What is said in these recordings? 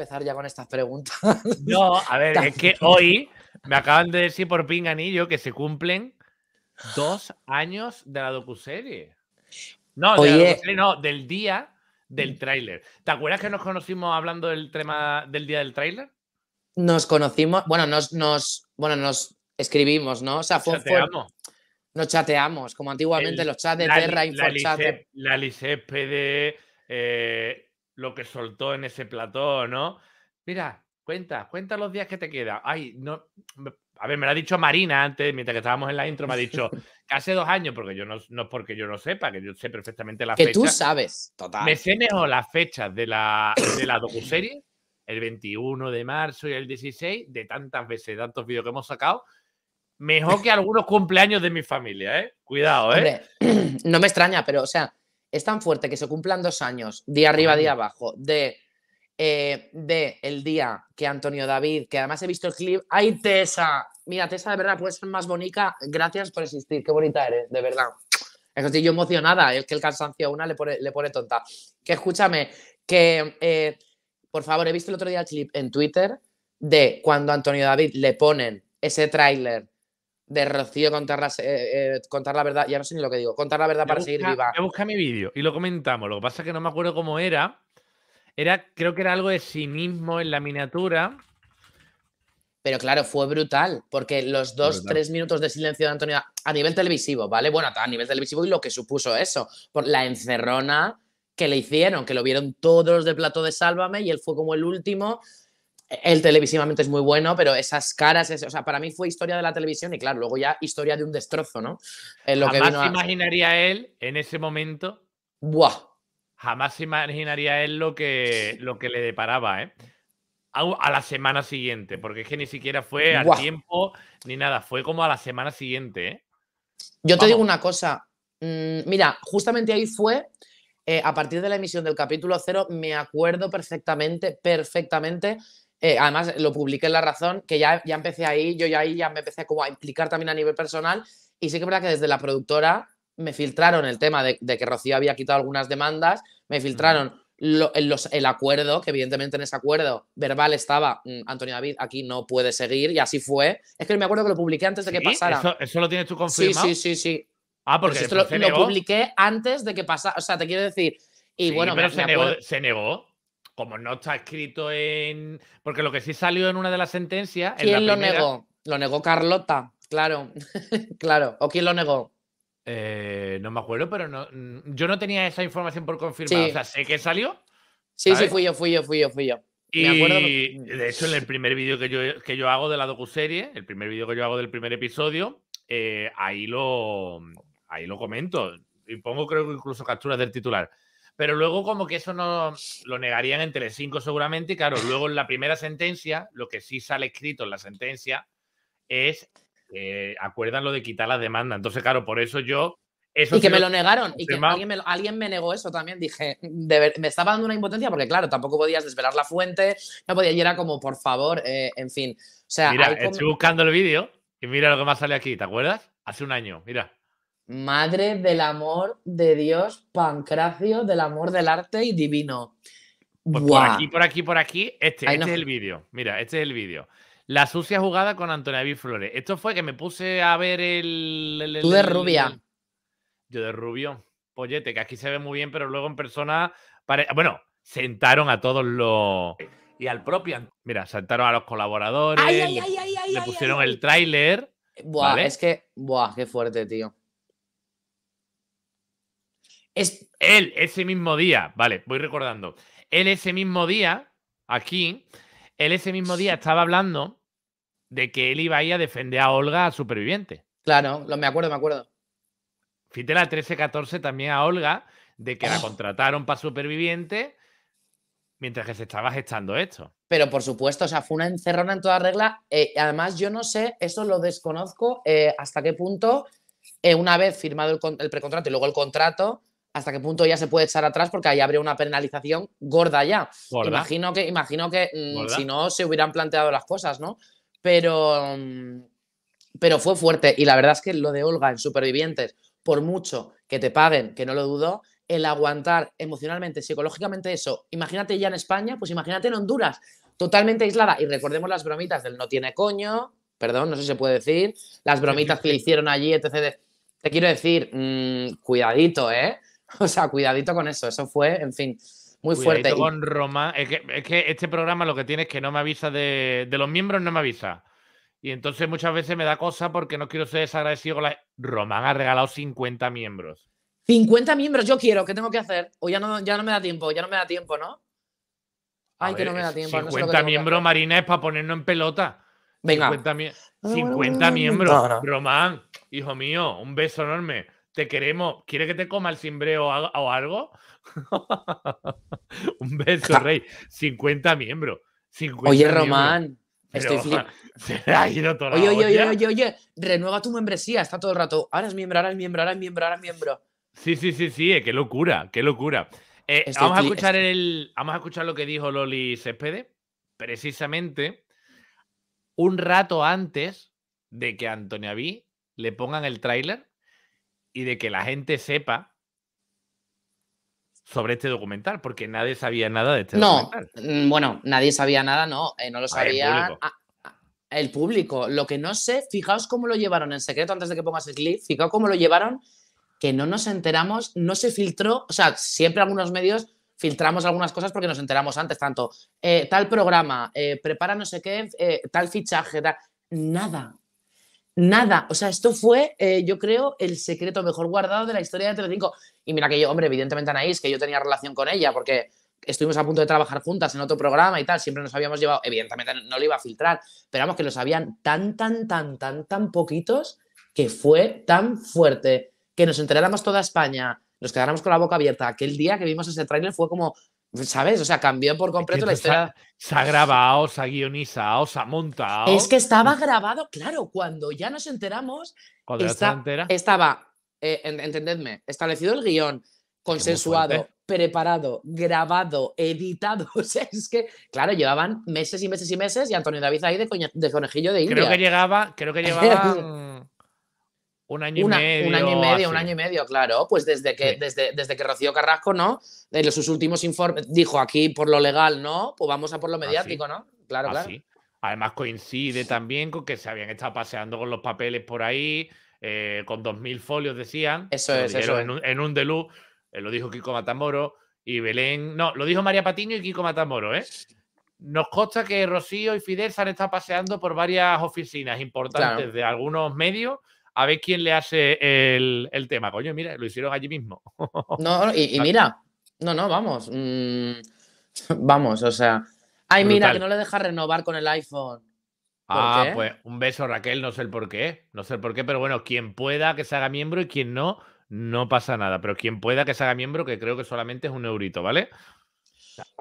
empezar ya con estas preguntas. No, a ver, es que hoy me acaban de decir por pinganillo que se cumplen dos años de la docuserie. No, no del día del mm. tráiler. ¿Te acuerdas que nos conocimos hablando del tema del día del tráiler? Nos conocimos, bueno, nos, nos, bueno, nos escribimos, ¿no? O sea, fue, nos chateamos, como antiguamente los chats de la, Terra, La, lo que soltó en ese plató, ¿no? Mira, cuenta, cuenta los días que te queda. Ay, no. A ver, me lo ha dicho Marina antes, mientras que estábamos en la intro, me ha dicho que hace dos años, porque yo no, no es porque yo no sepa, que yo sé perfectamente la fechas. Que tú sabes, total. Me sé las fechas de la, de la docuserie, el 21 de marzo y el 16, de tantas veces, tantos vídeos que hemos sacado. Mejor que algunos cumpleaños de mi familia, ¿eh? Cuidado, ¿eh? no me extraña, pero, o sea, es tan fuerte que se cumplan dos años, día arriba, día abajo, de, eh, de el día que Antonio David, que además he visto el clip, ¡ay, Tessa! Mira, Tessa, de verdad, puedes ser más bonita. Gracias por existir, qué bonita eres, de verdad. Es que estoy yo emocionada, es que el cansancio a una le pone, le pone tonta. Que escúchame, que eh, por favor, he visto el otro día el clip en Twitter de cuando Antonio David le ponen ese tráiler de Rocío contar, eh, eh, contar la verdad, ya no sé ni lo que digo, contar la verdad para seguir viva. Yo mi vídeo y lo comentamos. Lo que pasa es que no me acuerdo cómo era. Era, creo que era algo de sí mismo en la miniatura. Pero claro, fue brutal, porque los dos, tres minutos de silencio de Antonio a nivel televisivo, ¿vale? Bueno, a nivel televisivo y lo que supuso eso, por la encerrona que le hicieron, que lo vieron todos los de plato de Sálvame y él fue como el último el televisivamente es muy bueno, pero esas caras, o sea, para mí fue historia de la televisión y claro, luego ya historia de un destrozo, ¿no? Eh, lo jamás que imaginaría él en ese momento. Buah. Jamás se imaginaría él lo que, lo que le deparaba, ¿eh? A, la semana siguiente, porque es que ni siquiera fue a tiempo ni nada, fue como a la semana siguiente, ¿eh? Yo te digo una cosa. Mm, mira, justamente ahí fue eh, a partir de la emisión del capítulo cero, me acuerdo perfectamente, perfectamente eh, además lo publiqué en La Razón, que ya, ya empecé ahí, yo ya ahí ya me empecé como a implicar también a nivel personal y sí que es verdad que desde la productora me filtraron el tema de, que Rocío había quitado algunas demandas, me filtraron el, el acuerdo, que evidentemente en ese acuerdo verbal estaba mm, Antonio David, aquí no puede seguir, y así fue. Es que me acuerdo que lo publiqué antes de que pasara. ¿Eso, lo tienes tú confirmado? Sí, sí, sí, sí. Ah, porque lo, publiqué antes de que pasara. O sea, te quiero decir. Y bueno, pero se, se negó como no está escrito en. Porque lo que sí salió en una de las sentencias. ¿Quién lo negó? Lo negó Carlota, claro, claro. ¿O quién lo negó? Eh, no me acuerdo, pero mm, yo no tenía esa información por confirmar. O sea, sé que salió. Sí, sí, fui yo, fui yo, fui yo, fui yo. Y de hecho, en el primer vídeo que yo, que yo hago de la docuserie, el primer vídeo que yo hago del primer episodio, eh, ahí, lo, ahí lo comento. Y pongo, creo que incluso capturas del titular pero luego como que eso no lo negarían entre cinco seguramente, y claro, luego en la primera sentencia, lo que sí sale escrito en la sentencia es eh, lo de quitar la demanda. Entonces, claro, por eso yo eso y que me lo, negaron. Y que alguien me, negó eso también. Dije, me estaba dando una impotencia porque, claro, tampoco podías desvelar la fuente. No podía. Y era como, por favor, eh, en fin. O sea, mira, estoy buscando el vídeo y mira lo que más sale aquí. ¿Te acuerdas? Hace un año. Mira. Madre del amor de Dios, Pancracio del amor del arte y divino. Pues por aquí, por aquí, por aquí. Este, este es el vídeo. Mira, este es el vídeo. La sucia jugada con Antonia Biflore. Flores. Esto fue que me puse a ver el. Tú de rubia. yo de rubio. Pollete, que aquí se ve muy bien, pero luego en persona. Bueno, sentaron a todos los. Y al propio. Mira, sentaron a los colaboradores. Ay, ay, ay, le pusieron el tráiler. Buah, es que. Buah, qué fuerte, tío. Es él ese mismo día, vale, voy recordando. Él ese mismo día, aquí, él ese mismo día estaba hablando de que él iba a ir a defender a Olga a superviviente. Claro, lo, me acuerdo, me acuerdo. Fíjate la 13-14 también a Olga, de que la ah. contrataron para superviviente mientras que se estaba gestando esto. Pero por supuesto, o sea, fue una encerrona en toda regla. Eh, además, yo no sé, eso lo desconozco, eh, hasta qué punto, eh, una vez firmado el precontrato y luego el contrato, hasta qué punto ya se puede echar atrás porque ahí habría una penalización gorda ya. Imagino que, imagino que mm, si no se hubieran planteado las cosas, ¿no? Pero, pero fue fuerte y la verdad es que lo de Olga en Supervivientes, por mucho que te paguen, que no lo dudo, el aguantar emocionalmente, psicológicamente eso, imagínate ya en España, pues imagínate en Honduras, totalmente aislada. Y recordemos las bromitas del no tiene coño, perdón, no sé si se puede decir, las bromitas que hicieron allí, etc. Te quiero decir, mm, cuidadito, ¿eh? O sea, cuidadito con eso. Eso fue, en fin, muy fuerte. Con Román. Es, que, este programa lo que tiene es que no me avisa de, los miembros, no me avisa. Y entonces muchas veces me da cosa porque no quiero ser desagradecido con la. Román ha regalado 50 miembros. 50 miembros, yo quiero, ¿qué tengo que hacer? O ya no, ya no me da tiempo, ya no me da tiempo, ¿no? Ay, que no me da tiempo. 50 miembros, Marina, es para ponernos en pelota. Venga. 50, 50 miembros. Román, hijo mío, un beso enorme te queremos. ¿Quiere que te coma el cimbreo o algo? Un beso, Rey. 50 miembros. Oye, Román. estoy se oye, oye, oye, oye, renueva tu membresía, está todo el rato. Ahora es miembro, ahora es miembro, ahora es miembro, ahora es miembro. Sí, sí, sí, sí, eh, qué locura, qué locura. Eh, vamos, a escuchar el, vamos a escuchar lo que dijo Loli Céspede. precisamente un rato antes de que a Antonia le pongan el tráiler y de que la gente sepa sobre este documental, porque nadie sabía nada de este documental. No, mm, bueno, nadie sabía nada, no, eh, no lo sabía. El público. Lo que no sé, fijaos cómo lo llevaron en secreto antes de que pongas el clip, fijaos cómo lo llevaron, que no nos enteramos, no se filtró, o sea, siempre algunos medios filtramos algunas cosas porque nos enteramos antes, tanto eh, tal programa, eh, prepara no sé qué, tal fichaje, nada, nada. O sea, esto fue, eh, yo creo, el secreto mejor guardado de la historia de Telecinco. Y mira que yo, hombre, evidentemente Anaís, que yo tenía relación con ella, porque estuvimos a punto de trabajar juntas en otro programa y tal, siempre nos habíamos llevado, evidentemente no lo iba a filtrar, pero vamos, que lo sabían tan, tan, tan, tan, tan poquitos que fue tan fuerte que nos enteráramos toda España, nos quedáramos con la boca abierta. Aquel día que vimos ese tráiler fue como, ¿Sabes? O sea, cambió por completo la historia. Se ha grabado, se ha guionizado, se ha montado. Es que estaba grabado, claro, cuando ya nos enteramos. estaba, eh, entendedme, establecido el guión, consensuado, preparado, grabado, editado. O sea, es que, claro, llevaban meses y meses y meses y Antonio David ahí de, conejillo de India. Creo que llegaba, creo que llevaba. Un año y medio. Un año y medio, un año y medio, claro. Pues desde que, desde, desde que Rocío Carrasco, ¿no? En sus últimos informes dijo aquí por lo legal, ¿no? Pues vamos a por lo ah, mediático, ¿no? Claro, ah, claro. Además coincide también con que se habían estado paseando con los papeles por ahí, eh, con con 2.000 folios decían. Eso es, eso en, un, en un delú, eh, lo dijo Kiko Matamoro y Belén. No, lo dijo María Patiño y Kiko Matamoro, ¿eh? Nos consta que Rocío y Fidel se han estado paseando por varias oficinas importantes de algunos medios a ver quién le hace el, tema. Coño, mira, lo hicieron allí mismo. no, y, mira, no, no, vamos. Mm, vamos, o sea. Ay, mira, que no le deja renovar con el iPhone. Ah, pues un beso, Raquel, no sé el por qué. No sé el por qué, pero bueno, quien pueda que se haga miembro y quien no, no pasa nada. Pero quien pueda que se haga miembro, que creo que solamente es un eurito, ¿vale?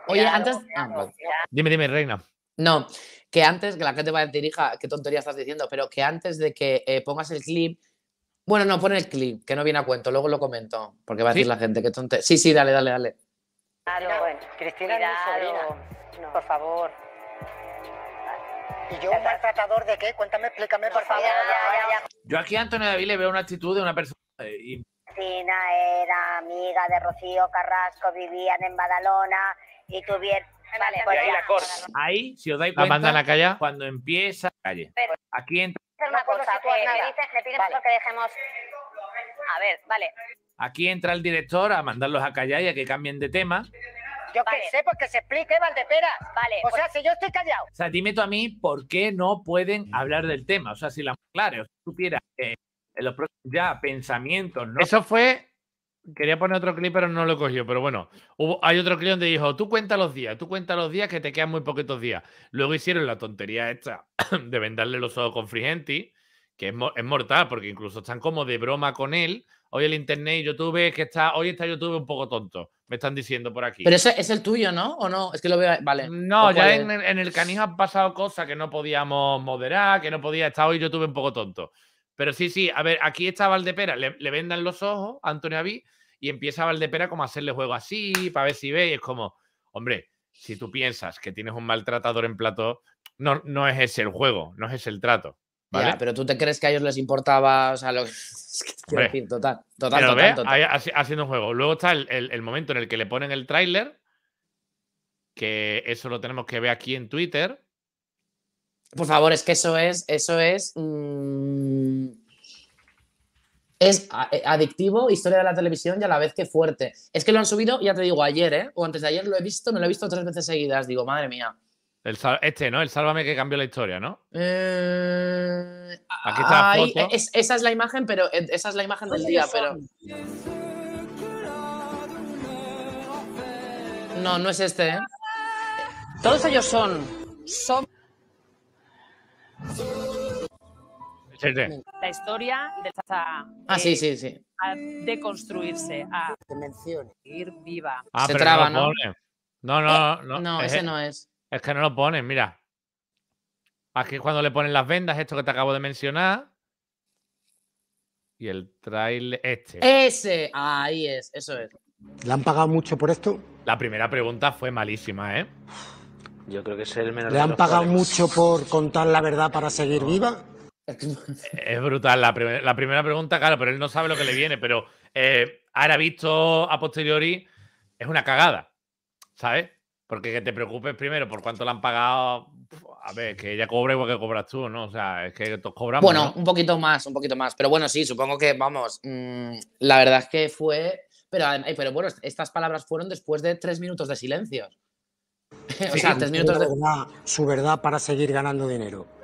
Oye, antes. Ah, dime, dime, Reina. No, que antes, que la gente va a decir, hija, qué tontería estás diciendo, pero que antes de que eh, pongas el clip, bueno, no, pon el clip, que no viene a cuento, luego lo comento, porque va a decir la gente, qué tontería. Sí, sí, dale, dale, dale. Cristina por favor. ¿Y yo un maltratador de qué? Cuéntame, explícame, por favor. Yo aquí a Antonio David le veo una actitud de una persona... Eh, Cristina era amiga de Rocío Carrasco, vivían en Badalona y tuvieron pues ahí si os dais cuenta, la a callar. cuando empieza la calle. aquí entra... Una cosa, me, dejemos... A ver, vale. Aquí entra el director a mandarlos a callar y a que cambien de tema. Yo qué sé, porque pues se explique, Valdepera. Vale. O pues sea, si yo estoy callado. O sea, dime tú a mí por qué no pueden hablar del tema. O sea, si la claro, si supiera eh, en los próximos ya pensamientos, ¿no? Eso fue Quería poner otro clip, pero no lo cogió. Pero bueno, hay otro clip donde dijo: Tú cuenta los días, tú cuenta los días que te quedan muy poquitos días. Luego hicieron la tontería esta de vendarle los ojos con Frigenti, que es, mortal, porque incluso están como de broma con él. Hoy el internet y YouTube que está. Hoy está YouTube un poco tonto. Me están diciendo por aquí. Pero ese es el tuyo, ¿no? ¿O no? Es que lo veo. Vale. No, ya en, el canijo han pasado cosas que no podíamos moderar, que no podía. estar hoy YouTube un poco tonto. Pero sí, sí, a ver, aquí está Valdepera, le, vendan los ojos a Antonio Aví y empieza Valdepera como a hacerle juego así, para ver si ve, y es como, hombre, si tú piensas que tienes un maltratador en plato, no, no es ese el juego, no es ese el trato. ¿vale? pero tú te crees que a ellos les importaba, o sea, lo total, total, total, haciendo un juego. Luego está el, el, momento en el que le ponen el tráiler, que eso lo tenemos que ver aquí en Twitter, por favor, es que eso es, eso es. Mm, es eh, adictivo, historia de la televisión y a la vez que fuerte. Es que lo han subido, ya te digo, ayer, ¿eh? O antes de ayer lo he visto, me lo he visto tres veces seguidas. Digo, madre mía. este, ¿no? El sálvame que cambió la historia, ¿no? Eh, Aquí está esa es la imagen, pero eh, esa es la imagen del día, pero. No, no es este, ¿eh? Todos ellos son. Son la historia de ah, sí, eh, sí, sí. A deconstruirse, a ir viva. Ah, Se traba, no, ¿no? Eh, no, no, no. ese no es. Es que no lo ponen, mira. Aquí cuando le ponen las vendas, esto que te acabo de mencionar. Y el trailer este. Ese, ahí es, eso es. ¿Le han pagado mucho por esto? La primera pregunta fue malísima, ¿eh? Yo creo que es el menor. ¿Le han pagado mucho por contar la verdad para seguir viva? Es brutal la, primera pregunta, claro, pero él no sabe lo que le viene, pero eh, ahora visto a posteriori es una cagada, ¿sabes? Porque que te preocupes primero por cuánto le han pagado, a ver, que ella cobra igual que cobras tú, ¿no? O sea, es que todos cobramos. Bueno, un poquito más, un poquito más, pero bueno, sí, supongo que, vamos, mm, la verdad es que fue, pero, eh, pero bueno, estas palabras fueron después de tres minutos de silencio. o sea, tres minutos de... su verdad para seguir ganando dinero.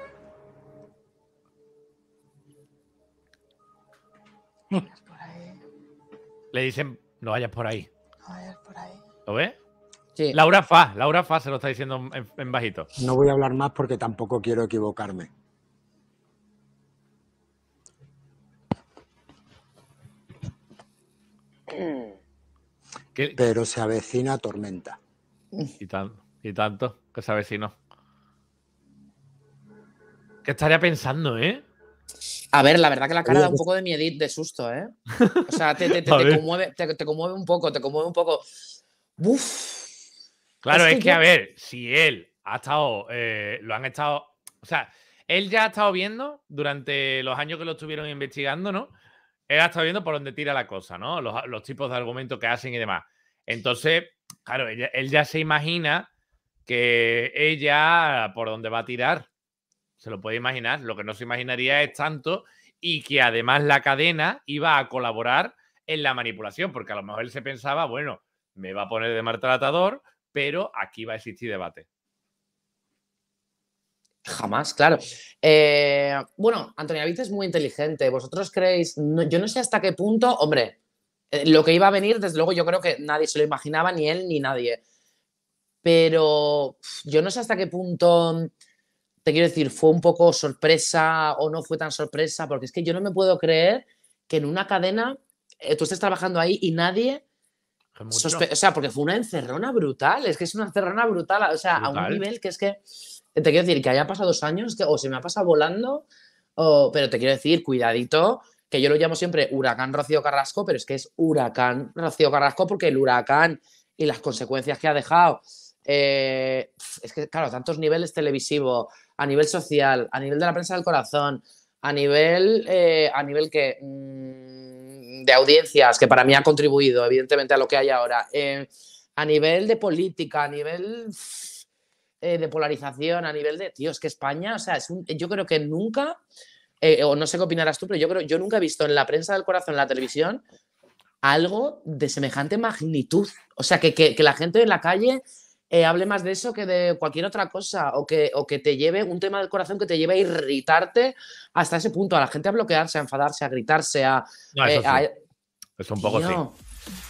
Le dicen, no vayas por ahí. No vayas por ahí. ¿Lo ves? Laura Fa, Laura Fa se lo está diciendo en, bajito. No voy a hablar más porque tampoco quiero equivocarme. Pero se avecina tormenta. Y, y tanto que se avecina ¿Qué estaría pensando, eh? A ver, la verdad que la cara da un pues poco de miedo, de susto, ¿eh? O sea, te, te, conmueve, un poco, te conmueve un poco. Uf. Claro, es, que, a ver, si él ha estado, eh, lo han estado, o sea, él ya ha estado viendo durante los años que lo estuvieron investigando, ¿no? Él ha estado viendo por dónde tira la cosa, ¿no? Los, tipos de argumentos que hacen y demás. Entonces, claro, él ya se imagina que ella por dónde va a tirar se lo puede imaginar. Lo que no se imaginaría es tanto y que además la cadena iba a colaborar en la manipulación, porque a lo mejor él se pensaba, bueno, me va a poner de maltratador, pero aquí va a existir debate. Jamás, claro. Eh, bueno, Antonia, Víctor es muy inteligente. ¿Vosotros creéis? yo no sé hasta qué punto, hombre, eh, lo que iba a venir, desde luego, yo creo que nadie se lo imaginaba, ni él ni nadie. Pero yo no sé hasta qué punto te quiero decir, fue un poco sorpresa o no fue tan sorpresa, porque es que yo no me puedo creer que en una cadena eh, tú estés trabajando ahí y nadie... o sea, porque fue una encerrona brutal, es que es una encerrona brutal, o sea, a un nivel que es que, te quiero decir, que haya pasado dos años, o se me ha pasado volando, o, pero te quiero decir, cuidadito, que yo lo llamo siempre huracán Rocío Carrasco, pero es que es huracán Rocío Carrasco porque el huracán y las consecuencias que ha dejado eh, es que, claro, tantos niveles televisivo, a nivel social, a nivel de la prensa del corazón, a nivel, eh, a nivel que, mm, de audiencias, que para mí ha contribuido, evidentemente, a lo que hay ahora, eh, a nivel de política, a nivel de polarización, a nivel de, tío, es que España, o sea, es yo creo que nunca, o no sé qué opinarás tú, pero yo creo, yo nunca he visto en la prensa del corazón, en la televisión, algo de semejante magnitud. O sea, que la gente en la calle eh, hable más de eso que de cualquier otra cosa o que, o que te lleve un tema del corazón que te lleve a irritarte hasta ese punto, a la gente a bloquearse, a enfadarse, a gritarse, a... Es eh, un poco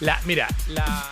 La, mira, la...